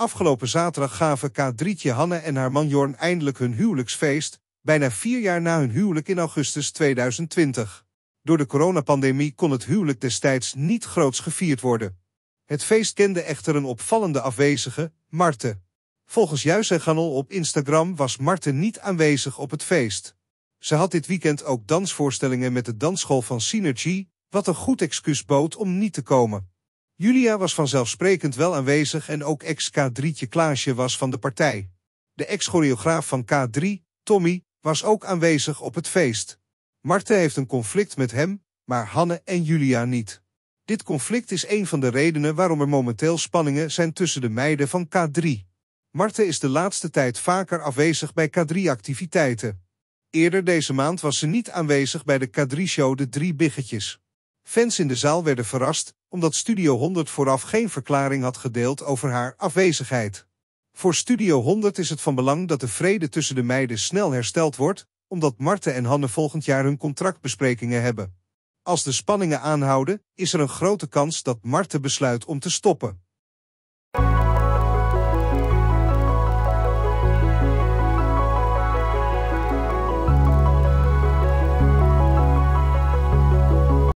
Afgelopen zaterdag gaven k Hanne en haar man Jorn eindelijk hun huwelijksfeest, bijna vier jaar na hun huwelijk in augustus 2020. Door de coronapandemie kon het huwelijk destijds niet groots gevierd worden. Het feest kende echter een opvallende afwezige, Marten. Volgens Juis en Ganol op Instagram was Marte niet aanwezig op het feest. Ze had dit weekend ook dansvoorstellingen met de dansschool van Synergy, wat een goed excuus bood om niet te komen. Julia was vanzelfsprekend wel aanwezig en ook ex-K3'tje Klaasje was van de partij. De ex-choreograaf van K3, Tommy, was ook aanwezig op het feest. Marte heeft een conflict met hem, maar Hanne en Julia niet. Dit conflict is een van de redenen waarom er momenteel spanningen zijn tussen de meiden van K3. Marte is de laatste tijd vaker afwezig bij K3-activiteiten. Eerder deze maand was ze niet aanwezig bij de K3-show De Drie Biggetjes. Fans in de zaal werden verrast omdat Studio 100 vooraf geen verklaring had gedeeld over haar afwezigheid. Voor Studio 100 is het van belang dat de vrede tussen de meiden snel hersteld wordt, omdat Marten en Hanne volgend jaar hun contractbesprekingen hebben. Als de spanningen aanhouden, is er een grote kans dat Marten besluit om te stoppen.